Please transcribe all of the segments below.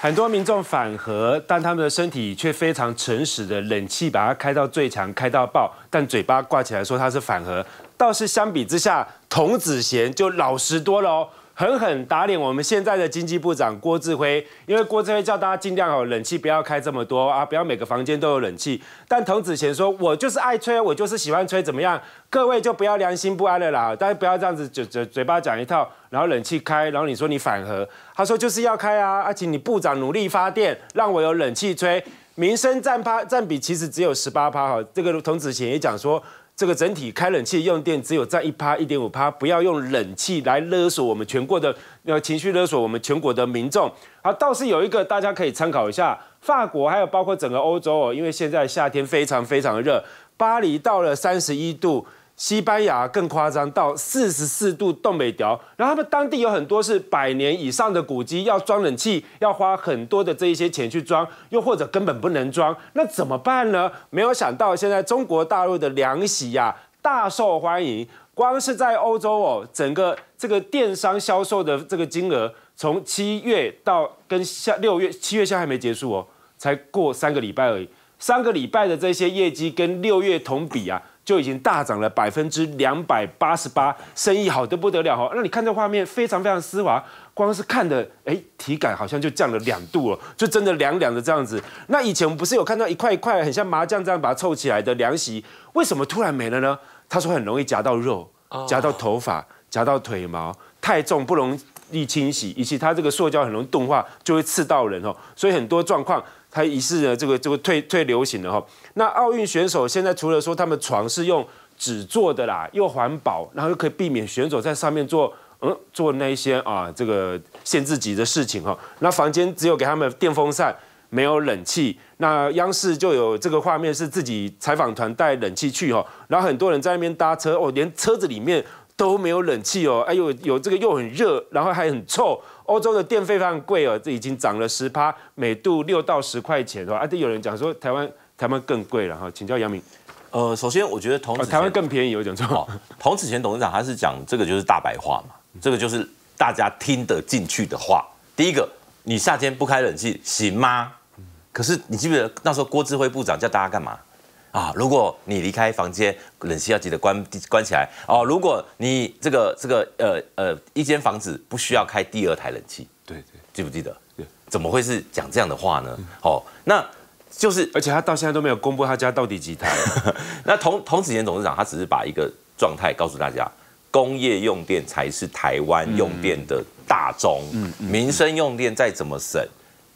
很多民众反核，但他们的身体却非常诚实的冷气，把它开到最强，开到爆。但嘴巴挂起来说它是反核，倒是相比之下，童子贤就老实多了哦。狠狠打脸我们现在的经济部长郭志辉，因为郭志辉叫大家尽量哦，冷气不要开这么多啊，不要每个房间都有冷气。但童子贤说：“我就是爱吹，我就是喜欢吹，怎么样？各位就不要良心不安了啦，大家不要这样子嘴嘴嘴巴讲一套。”然后冷气开，然后你说你反核，他说就是要开啊，而且你部长努力发电，让我有冷气吹。民生占趴占比其实只有十八趴哈，这个童子贤也讲说，这个整体开冷气用电只有占一趴一点五趴，不要用冷气来勒索我们全国的，呃，情绪勒索我们全国的民众。好，倒是有一个大家可以参考一下，法国还有包括整个欧洲哦，因为现在夏天非常非常热，巴黎到了三十一度。西班牙更夸张，到四十四度冻北调，然后他们当地有很多是百年以上的古迹，要装冷气要花很多的这一些钱去装，又或者根本不能装，那怎么办呢？没有想到，现在中国大陆的凉席呀大受欢迎，光是在欧洲哦，整个这个电商销售的这个金额，从七月到跟下六月，七月下还没结束哦，才过三个礼拜而已，三个礼拜的这些业绩跟六月同比啊。就已经大涨了百分之两百八十八，生意好的不得了哈。那你看这画面非常非常丝滑，光是看的哎，体感好像就降了两度了，就真的凉凉的这样子。那以前我们不是有看到一块一块很像麻将这样把它凑起来的凉席，为什么突然没了呢？他说很容易夹到肉，夹到头发，夹到腿毛，太重不容易清洗，以及它这个塑胶很容易冻化，就会刺到人哦。所以很多状况。他疑似呢，这个这个退退流行了哈。那奥运选手现在除了说他们床是用纸做的啦，又环保，然后又可以避免选手在上面做嗯做那一些啊这个限制级的事情哈。那房间只有给他们电风扇，没有冷气。那央视就有这个画面是自己采访团带冷气去哈，然后很多人在那边搭车哦，连车子里面。都没有冷气哦，哎呦，有这个又很热，然后还很臭。欧洲的电费常贵哦，这已经涨了十趴，每度六到十块钱，哦。吧？啊，有人讲说台湾台湾更贵了哈，请教杨明。呃，首先我觉得童台湾更便宜，我讲错。童子贤董事长他是讲这个就是大白话嘛，这个就是大家听得进去的话。第一个，你夏天不开冷气行吗？可是你记得那时候郭智慧部长叫大家干嘛？啊！如果你离开房间，冷气要记得关关起来哦。如果你这个这个呃呃一间房子不需要开第二台冷气，对对，记不记得？对，怎么会是讲这样的话呢？哦，那就是，而且他到现在都没有公布他家到底几台。那童童子贤董事长他只是把一个状态告诉大家，工业用电才是台湾用电的大宗，民生用电再怎么省。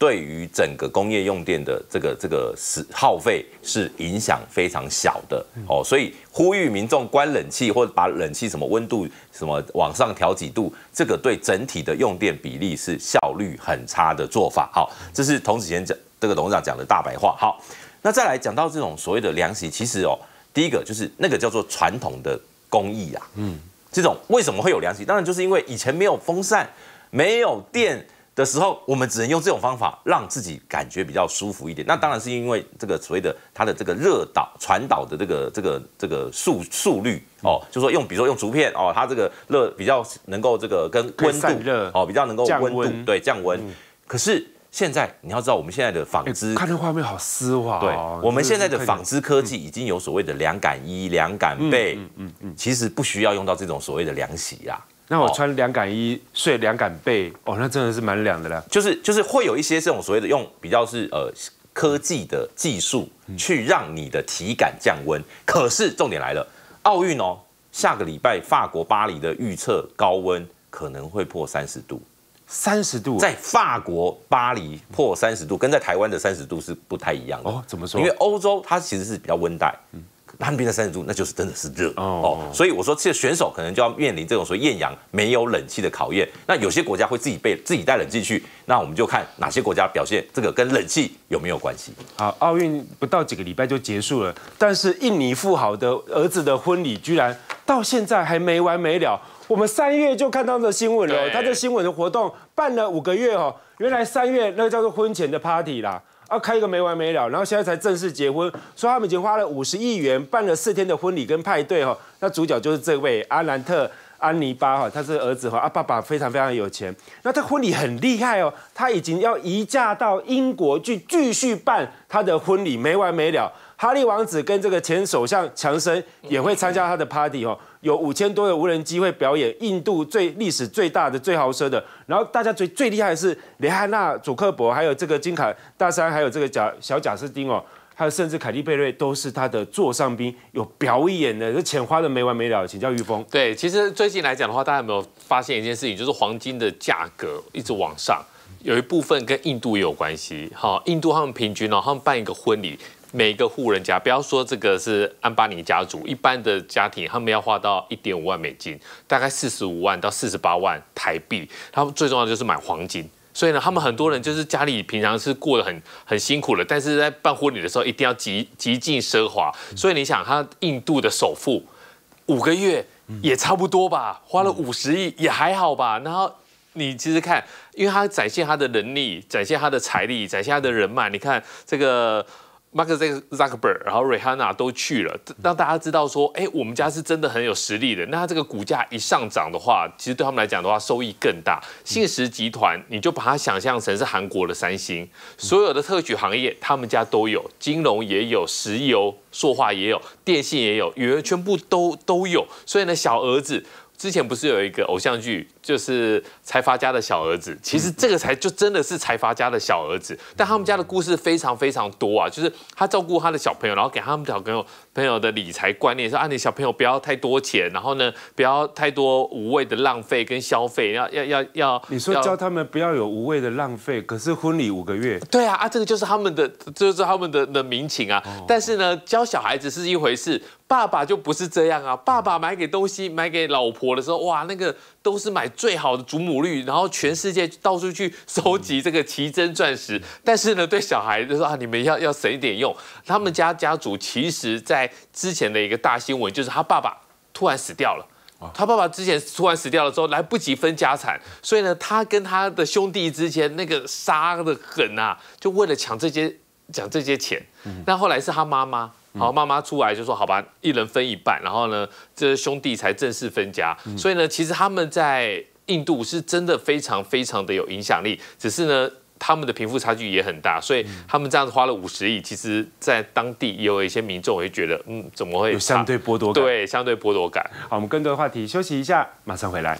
对于整个工业用电的这个这个是耗费是影响非常小的哦，所以呼吁民众关冷气或者把冷气什么温度什么往上调几度，这个对整体的用电比例是效率很差的做法。好，这是童子贤讲这个董事长讲的大白话。好，那再来讲到这种所谓的凉席，其实哦，第一个就是那个叫做传统的工艺啊，嗯，这种为什么会有凉席？当然就是因为以前没有风扇，没有电。的时候，我们只能用这种方法让自己感觉比较舒服一点。那当然是因为这个所谓的它的这个热导传导的这个这个这个速速率哦，就说用比如说用竹片哦，它这个热比较能够这个跟温度哦比较能够温度对降温。可是现在你要知道，我们现在的纺织看这画面好丝滑。对，我们现在的纺织科技已经有所谓的凉感衣、凉感被，其实不需要用到这种所谓的凉席啦。那我穿凉感衣睡凉感被哦，那真的是蛮凉的啦。就是就是会有一些这种所谓的用比较是呃科技的技术去让你的体感降温。可是重点来了，奥运哦，下个礼拜法国巴黎的预测高温可能会破三十度，三十度在法国巴黎破三十度，跟在台湾的三十度是不太一样的哦。怎么说？因为欧洲它其实是比较温带。那边的三十度，那就是真的是热哦，所以我说这些选手可能就要面临这种说艳阳没有冷气的考验。那有些国家会自己备、自己带冷气去，那我们就看哪些国家表现，这个跟冷气有没有关系？好，奥运不到几个礼拜就结束了，但是印尼富豪的儿子的婚礼居然到现在还没完没了。我们三月就看到这新闻了，他这新闻的活动办了五个月哦，原来三月那个叫做婚前的 party 啦。要开一个没完没了，然后现在才正式结婚，说他们已经花了五十亿元办了四天的婚礼跟派对哈。那主角就是这位阿兰特安妮巴哈，他是儿子哈，啊爸爸非常非常有钱。那他婚礼很厉害哦，他已经要移驾到英国去继续办他的婚礼，没完没了。哈利王子跟这个前首相强森也会参加他的 party 哦，有五千多个无人机会表演。印度最历史最大的最豪奢的，然后大家最最厉害的是雷哈娜、祖克伯，还有这个金卡大山，还有这个贾小贾斯汀哦，还有甚至凯蒂·佩瑞都是他的座上宾。有表演的，这钱花的没完没了。请教于峰。对，其实最近来讲的话，大家有没有发现一件事情，就是黄金的价格一直往上，有一部分跟印度有关系。好，印度他们平均哦，他们办一个婚礼。每一个户人家，不要说这个是安巴尼家族，一般的家庭，他们要花到一点五万美金，大概四十五万到四十八万台币。他们最重要的就是买黄金，所以呢，他们很多人就是家里平常是过得很很辛苦了，但是在办婚礼的时候一定要极极尽奢华。所以你想，他印度的首富五个月也差不多吧，花了五十亿也还好吧。然后你其实看，因为他展现他的能力，展现他的财力，展现他的人脉，你看这个。Mark Zuckerberg，然后 Rihanna 都去了，让大家知道说，哎，我们家是真的很有实力的。那他这个股价一上涨的话，其实对他们来讲的话，收益更大。信实集团，你就把它想象成是韩国的三星，所有的特许行业，他们家都有，金融也有，石油、塑化也有，电信也有，也全部都都有。所以呢，小儿子。之前不是有一个偶像剧，就是财阀家的小儿子。其实这个才就真的是财阀家的小儿子，但他们家的故事非常非常多啊。就是他照顾他的小朋友，然后给他们小朋友朋友的理财观念，说啊，你小朋友不要太多钱，然后呢，不要太多无谓的浪费跟消费，要要要要。你说教他们不要有无谓的浪费，可是婚礼五个月。对啊，啊，这个就是他们的，就是他们的的民情啊。但是呢，教小孩子是一回事。爸爸就不是这样啊！爸爸买给东西买给老婆的时候，哇，那个都是买最好的祖母绿，然后全世界到处去收集这个奇珍钻石。但是呢，对小孩就说啊，你们要要省一点用。他们家家主其实在之前的一个大新闻就是他爸爸突然死掉了。他爸爸之前突然死掉了之后，来不及分家产，所以呢，他跟他的兄弟之间那个杀的狠啊，就为了抢这些抢这些钱。那后来是他妈妈。好，妈妈出来就说：“好吧，一人分一半。”然后呢，这兄弟才正式分家。所以呢，其实他们在印度是真的非常非常的有影响力。只是呢，他们的贫富差距也很大，所以他们这样子花了五十亿，其实在当地也有一些民众会觉得：“嗯，怎么会相对剥夺感？”对，相对剥夺感。好，我们更多的话题，休息一下，马上回来。